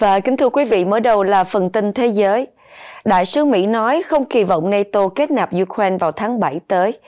Và kính thưa quý vị, mở đầu là phần tin thế giới. Đại sứ Mỹ nói không kỳ vọng NATO kết nạp Ukraine vào tháng 7 tới.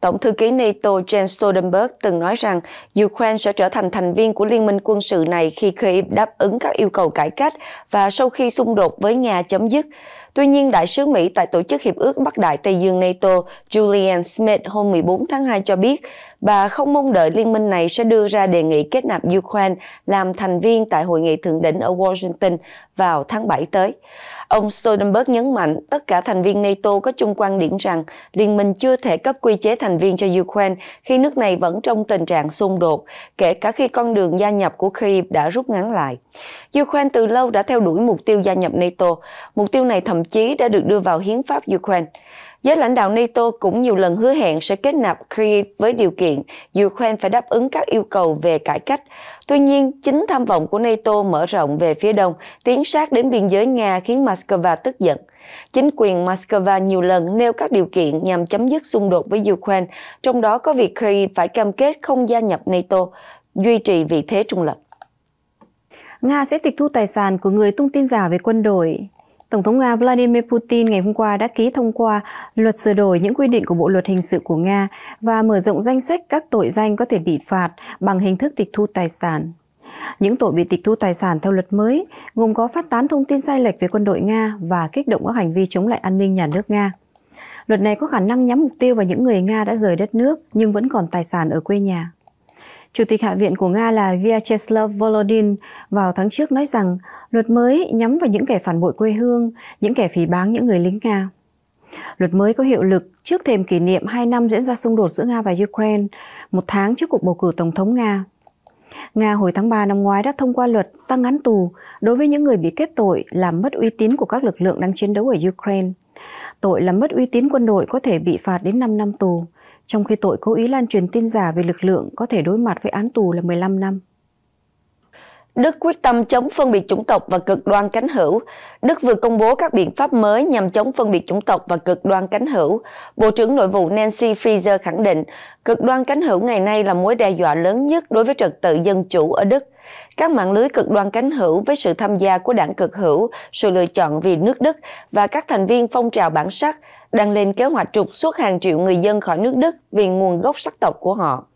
Tổng thư ký NATO Jens Stoltenberg từng nói rằng Ukraine sẽ trở thành thành viên của liên minh quân sự này khi Kyiv đáp ứng các yêu cầu cải cách và sau khi xung đột với Nga chấm dứt. Tuy nhiên, đại sứ Mỹ tại Tổ chức Hiệp ước Bắc Đại Tây Dương NATO Julian Smith hôm 14 tháng 2 cho biết bà không mong đợi liên minh này sẽ đưa ra đề nghị kết nạp Ukraine làm thành viên tại hội nghị thượng đỉnh ở Washington vào tháng 7 tới. Ông Stoltenberg nhấn mạnh tất cả thành viên NATO có chung quan điểm rằng liên minh chưa thể cấp quy chế thành viên cho Ukraine khi nước này vẫn trong tình trạng xung đột, kể cả khi con đường gia nhập của Kyiv đã rút ngắn lại. Ukraine từ lâu đã theo đuổi mục tiêu gia nhập NATO. Mục tiêu này thậm chí đã được đưa vào hiến pháp Ukraine. Giới lãnh đạo NATO cũng nhiều lần hứa hẹn sẽ kết nạp Kyiv với điều kiện Ukraine phải đáp ứng các yêu cầu về cải cách. Tuy nhiên, chính tham vọng của NATO mở rộng về phía đông, tiến sát đến biên giới Nga khiến Moscow tức giận. Chính quyền Moscow nhiều lần nêu các điều kiện nhằm chấm dứt xung đột với Ukraine, trong đó có việc Kyiv phải cam kết không gia nhập NATO, duy trì vị thế trung lập. Nga sẽ tịch thu tài sản của người tung tin giả về quân đội. Tổng thống Nga Vladimir Putin ngày hôm qua đã ký thông qua luật sửa đổi những quy định của Bộ luật hình sự của Nga và mở rộng danh sách các tội danh có thể bị phạt bằng hình thức tịch thu tài sản. Những tội bị tịch thu tài sản theo luật mới gồm có phát tán thông tin sai lệch về quân đội Nga và kích động các hành vi chống lại an ninh nhà nước Nga. Luật này có khả năng nhắm mục tiêu vào những người Nga đã rời đất nước nhưng vẫn còn tài sản ở quê nhà. Chủ tịch Hạ viện của Nga là Vyacheslav Volodin vào tháng trước nói rằng luật mới nhắm vào những kẻ phản bội quê hương, những kẻ phỉ báng những người lính Nga. Luật mới có hiệu lực trước thềm kỷ niệm 2 năm diễn ra xung đột giữa Nga và Ukraine, một tháng trước cuộc bầu cử Tổng thống Nga. Nga hồi tháng 3 năm ngoái đã thông qua luật tăng án tù đối với những người bị kết tội làm mất uy tín của các lực lượng đang chiến đấu ở Ukraine. Tội làm mất uy tín quân đội có thể bị phạt đến 5 năm tù, trong khi tội cố ý lan truyền tin giả về lực lượng có thể đối mặt với án tù là 15 năm. Đức quyết tâm chống phân biệt chủng tộc và cực đoan cánh hữu. Đức vừa công bố các biện pháp mới nhằm chống phân biệt chủng tộc và cực đoan cánh hữu. Bộ trưởng Nội vụ Nancy Fraser khẳng định, cực đoan cánh hữu ngày nay là mối đe dọa lớn nhất đối với trật tự dân chủ ở Đức. Các mạng lưới cực đoan cánh hữu với sự tham gia của đảng cực hữu, sự lựa chọn vì nước Đức và các thành viên phong trào bản sắc đang lên kế hoạch trục xuất hàng triệu người dân khỏi nước Đức vì nguồn gốc sắc tộc của họ.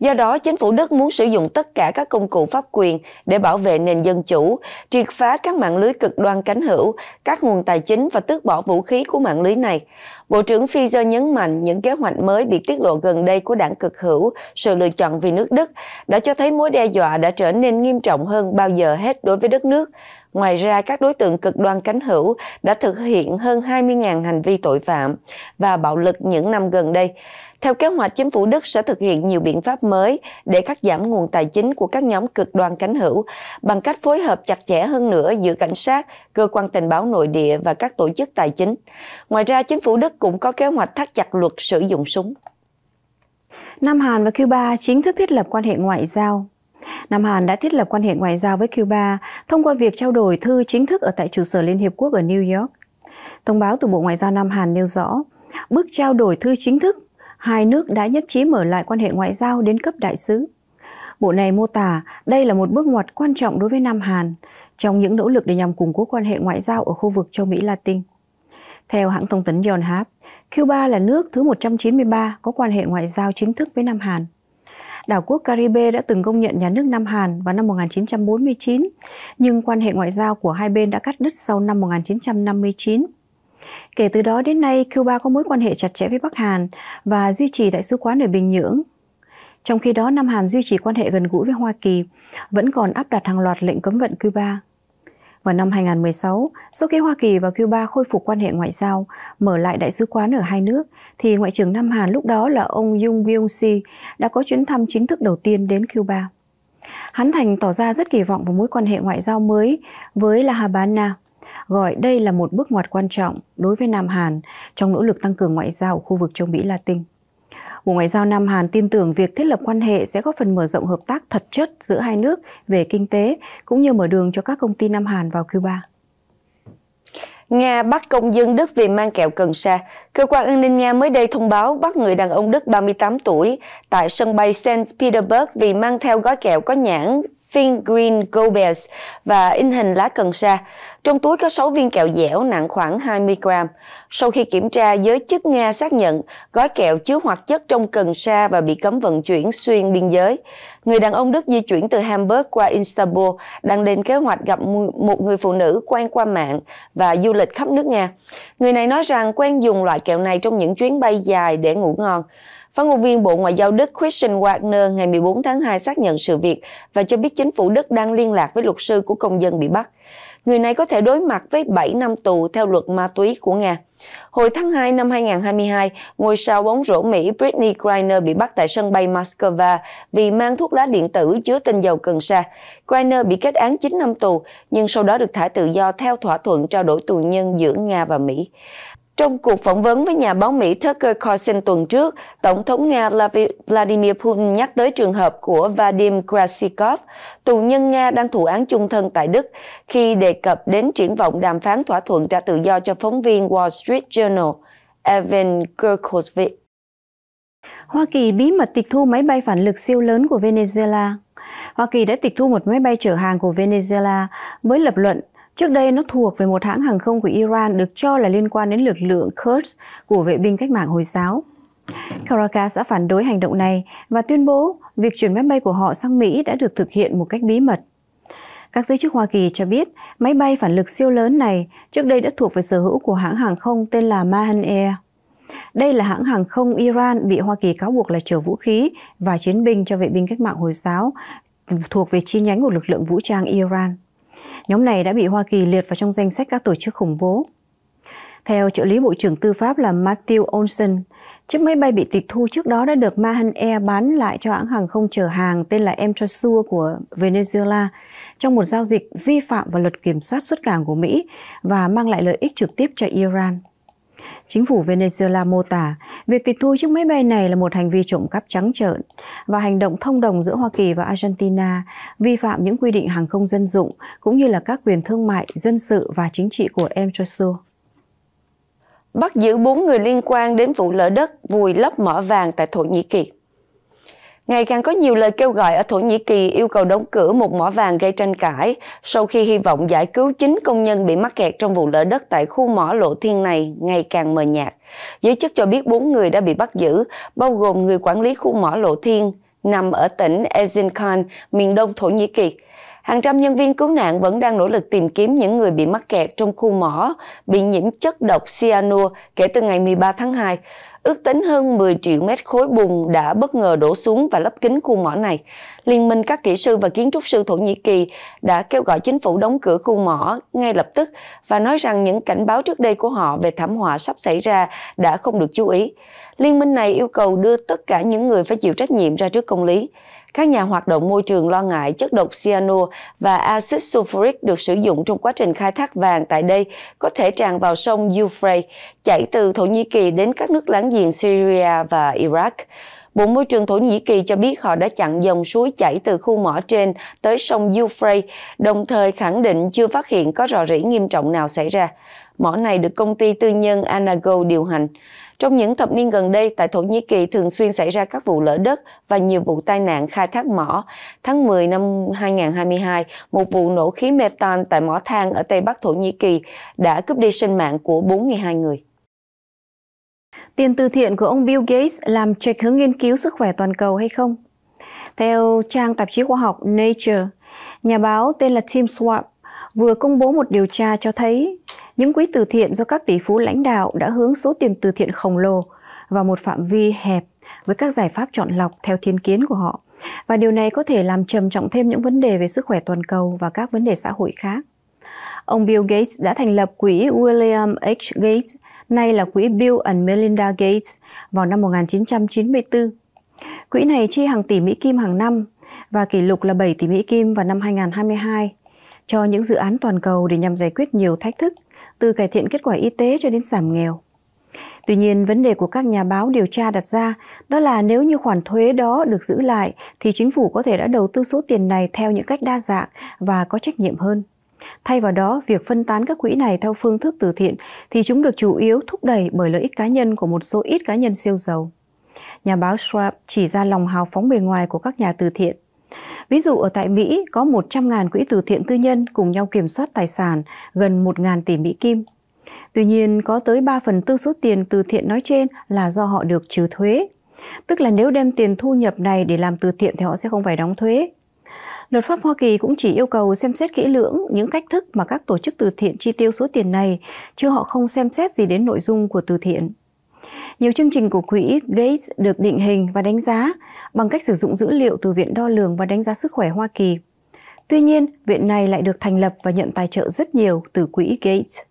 Do đó, chính phủ Đức muốn sử dụng tất cả các công cụ pháp quyền để bảo vệ nền dân chủ, triệt phá các mạng lưới cực đoan cánh hữu, các nguồn tài chính và tước bỏ vũ khí của mạng lưới này. Bộ trưởng Pfizer nhấn mạnh những kế hoạch mới bị tiết lộ gần đây của đảng cực hữu, sự lựa chọn vì nước Đức, đã cho thấy mối đe dọa đã trở nên nghiêm trọng hơn bao giờ hết đối với đất nước. Ngoài ra, các đối tượng cực đoan cánh hữu đã thực hiện hơn 20.000 hành vi tội phạm và bạo lực những năm gần đây. Theo kế hoạch, chính phủ Đức sẽ thực hiện nhiều biện pháp mới để cắt giảm nguồn tài chính của các nhóm cực đoan cánh hữu bằng cách phối hợp chặt chẽ hơn nữa giữa cảnh sát, cơ quan tình báo nội địa và các tổ chức tài chính. Ngoài ra, chính phủ Đức cũng có kế hoạch thắt chặt luật sử dụng súng. Nam Hàn và Cuba chính thức thiết lập quan hệ ngoại giao Nam Hàn đã thiết lập quan hệ ngoại giao với Cuba thông qua việc trao đổi thư chính thức ở tại trụ sở Liên Hiệp Quốc ở New York. Thông báo từ Bộ Ngoại giao Nam Hàn nêu rõ, bước trao đổi thư chính thức, hai nước đã nhất trí mở lại quan hệ ngoại giao đến cấp đại sứ. Bộ này mô tả đây là một bước ngoặt quan trọng đối với Nam Hàn trong những nỗ lực để nhằm củng cố quan hệ ngoại giao ở khu vực châu Mỹ Latin. Theo hãng thông tấn Yonhap, Cuba là nước thứ 193 có quan hệ ngoại giao chính thức với Nam Hàn. Đảo quốc Caribe đã từng công nhận nhà nước Nam Hàn vào năm 1949, nhưng quan hệ ngoại giao của hai bên đã cắt đứt sau năm 1959. Kể từ đó đến nay, Cuba có mối quan hệ chặt chẽ với Bắc Hàn và duy trì đại sứ quán ở Bình Nhưỡng. Trong khi đó, Nam Hàn duy trì quan hệ gần gũi với Hoa Kỳ, vẫn còn áp đặt hàng loạt lệnh cấm vận Cuba. Vào năm 2016, sau khi Hoa Kỳ và Cuba khôi phục quan hệ ngoại giao, mở lại đại sứ quán ở hai nước, thì Ngoại trưởng Nam Hàn lúc đó là ông Jung Byung-si đã có chuyến thăm chính thức đầu tiên đến Cuba. Hắn Thành tỏ ra rất kỳ vọng vào mối quan hệ ngoại giao mới với La Habana, gọi đây là một bước ngoặt quan trọng đối với Nam Hàn trong nỗ lực tăng cường ngoại giao ở khu vực châu Mỹ Latin. Bộ Ngoại giao Nam Hàn tin tưởng việc thiết lập quan hệ sẽ góp phần mở rộng hợp tác thật chất giữa hai nước về kinh tế, cũng như mở đường cho các công ty Nam Hàn vào Cuba. Nga bắt công dân Đức vì mang kẹo cần sa. Cơ quan an ninh Nga mới đây thông báo bắt người đàn ông Đức 38 tuổi tại sân bay St. Petersburg vì mang theo gói kẹo có nhãn Finn Green Gobies và in hình lá cần sa. Trong túi có 6 viên kẹo dẻo nặng khoảng 20 gram. Sau khi kiểm tra, giới chức Nga xác nhận gói kẹo chứa hoạt chất trong cần sa và bị cấm vận chuyển xuyên biên giới. Người đàn ông Đức di chuyển từ Hamburg qua Istanbul đang lên kế hoạch gặp một người phụ nữ quen qua mạng và du lịch khắp nước Nga. Người này nói rằng quen dùng loại kẹo này trong những chuyến bay dài để ngủ ngon. Phát ngôn viên Bộ Ngoại giao Đức Christian Wagner ngày 14 tháng 2 xác nhận sự việc và cho biết chính phủ Đức đang liên lạc với luật sư của công dân bị bắt. Người này có thể đối mặt với 7 năm tù theo luật ma túy của Nga. Hồi tháng 2 năm 2022, ngôi sao bóng rổ Mỹ Britney Griner bị bắt tại sân bay Moscow vì mang thuốc lá điện tử chứa tinh dầu cần sa. Griner bị kết án 9 năm tù, nhưng sau đó được thả tự do theo thỏa thuận trao đổi tù nhân giữa Nga và Mỹ. Trong cuộc phỏng vấn với nhà báo Mỹ Tucker Carlson tuần trước, Tổng thống Nga Vladimir Putin nhắc tới trường hợp của Vadim Krasikov, tù nhân Nga đang thụ án chung thân tại Đức, khi đề cập đến triển vọng đàm phán thỏa thuận trả tự do cho phóng viên Wall Street Journal Evan Gerkovich. Hoa Kỳ bí mật tịch thu máy bay phản lực siêu lớn của Venezuela Hoa Kỳ đã tịch thu một máy bay chở hàng của Venezuela với lập luận Trước đây nó thuộc về một hãng hàng không của Iran được cho là liên quan đến lực lượng Kurds của vệ binh cách mạng Hồi giáo. Caracas đã phản đối hành động này và tuyên bố việc chuyển máy bay của họ sang Mỹ đã được thực hiện một cách bí mật. Các giới chức Hoa Kỳ cho biết máy bay phản lực siêu lớn này trước đây đã thuộc về sở hữu của hãng hàng không tên là Mahan Air. Đây là hãng hàng không Iran bị Hoa Kỳ cáo buộc là chở vũ khí và chiến binh cho vệ binh cách mạng Hồi giáo thuộc về chi nhánh của lực lượng vũ trang Iran. Nhóm này đã bị Hoa Kỳ liệt vào trong danh sách các tổ chức khủng bố. Theo trợ lý Bộ trưởng Tư pháp là Matthew Olson, chiếc máy bay bị tịch thu trước đó đã được Mahan Air bán lại cho hãng hàng không chở hàng tên là Emtrasur của Venezuela trong một giao dịch vi phạm vào luật kiểm soát xuất cảng của Mỹ và mang lại lợi ích trực tiếp cho Iran. Chính phủ Venezuela mô tả việc tịch thu chiếc máy bay này là một hành vi trộm cắp trắng trợn và hành động thông đồng giữa Hoa Kỳ và Argentina vi phạm những quy định hàng không dân dụng cũng như là các quyền thương mại, dân sự và chính trị của Emtrasur. Bắt giữ 4 người liên quan đến vụ lở đất vùi lấp mỏ vàng tại Thổ Nhĩ Kỳ. Ngày càng có nhiều lời kêu gọi ở Thổ Nhĩ Kỳ yêu cầu đóng cửa một mỏ vàng gây tranh cãi sau khi hy vọng giải cứu chính công nhân bị mắc kẹt trong vụ lở đất tại khu mỏ Lộ Thiên này ngày càng mờ nhạt. Giới chức cho biết bốn người đã bị bắt giữ, bao gồm người quản lý khu mỏ Lộ Thiên nằm ở tỉnh Ezinkan, miền đông Thổ Nhĩ Kỳ. Hàng trăm nhân viên cứu nạn vẫn đang nỗ lực tìm kiếm những người bị mắc kẹt trong khu mỏ bị nhiễm chất độc cyanur kể từ ngày 13 tháng 2 ước tính hơn 10 triệu mét khối bùn đã bất ngờ đổ xuống và lấp kín khu mỏ này. Liên minh các kỹ sư và kiến trúc sư Thổ Nhĩ Kỳ đã kêu gọi chính phủ đóng cửa khu mỏ ngay lập tức và nói rằng những cảnh báo trước đây của họ về thảm họa sắp xảy ra đã không được chú ý. Liên minh này yêu cầu đưa tất cả những người phải chịu trách nhiệm ra trước công lý. Các nhà hoạt động môi trường lo ngại chất độc cyanur và axit sulfuric được sử dụng trong quá trình khai thác vàng tại đây có thể tràn vào sông Euphrates, chảy từ Thổ Nhĩ Kỳ đến các nước láng giềng Syria và Iraq. Bộ Môi trường Thổ Nhĩ Kỳ cho biết họ đã chặn dòng suối chảy từ khu mỏ trên tới sông Euphrates, đồng thời khẳng định chưa phát hiện có rò rỉ nghiêm trọng nào xảy ra mỏ này được công ty tư nhân Anago điều hành. Trong những thập niên gần đây, tại Thổ Nhĩ Kỳ thường xuyên xảy ra các vụ lỡ đất và nhiều vụ tai nạn khai thác mỏ. Tháng 10 năm 2022, một vụ nổ khí mê tan tại mỏ than ở Tây Bắc Thổ Nhĩ Kỳ đã cướp đi sinh mạng của 42 người. Tiền từ thiện của ông Bill Gates làm trệch hướng nghiên cứu sức khỏe toàn cầu hay không? Theo trang tạp chí khoa học Nature, nhà báo tên là Tim Swart vừa công bố một điều tra cho thấy những quỹ từ thiện do các tỷ phú lãnh đạo đã hướng số tiền từ thiện khổng lồ vào một phạm vi hẹp với các giải pháp chọn lọc theo thiên kiến của họ. Và điều này có thể làm trầm trọng thêm những vấn đề về sức khỏe toàn cầu và các vấn đề xã hội khác. Ông Bill Gates đã thành lập quỹ William H. Gates, nay là quỹ Bill and Melinda Gates, vào năm 1994. Quỹ này chi hàng tỷ Mỹ Kim hàng năm và kỷ lục là 7 tỷ Mỹ Kim vào năm 2022 cho những dự án toàn cầu để nhằm giải quyết nhiều thách thức, từ cải thiện kết quả y tế cho đến giảm nghèo. Tuy nhiên, vấn đề của các nhà báo điều tra đặt ra đó là nếu như khoản thuế đó được giữ lại thì chính phủ có thể đã đầu tư số tiền này theo những cách đa dạng và có trách nhiệm hơn. Thay vào đó, việc phân tán các quỹ này theo phương thức từ thiện thì chúng được chủ yếu thúc đẩy bởi lợi ích cá nhân của một số ít cá nhân siêu giàu. Nhà báo Schwab chỉ ra lòng hào phóng bề ngoài của các nhà từ thiện Ví dụ ở tại Mỹ có 100.000 quỹ từ thiện tư nhân cùng nhau kiểm soát tài sản gần 1.000 tỷ Mỹ Kim. Tuy nhiên, có tới 3 phần tư số tiền từ thiện nói trên là do họ được trừ thuế. Tức là nếu đem tiền thu nhập này để làm từ thiện thì họ sẽ không phải đóng thuế. Luật pháp Hoa Kỳ cũng chỉ yêu cầu xem xét kỹ lưỡng những cách thức mà các tổ chức từ thiện chi tiêu số tiền này, chứ họ không xem xét gì đến nội dung của từ thiện. Nhiều chương trình của quỹ Gates được định hình và đánh giá bằng cách sử dụng dữ liệu từ Viện Đo lường và Đánh giá Sức khỏe Hoa Kỳ. Tuy nhiên, viện này lại được thành lập và nhận tài trợ rất nhiều từ quỹ Gates.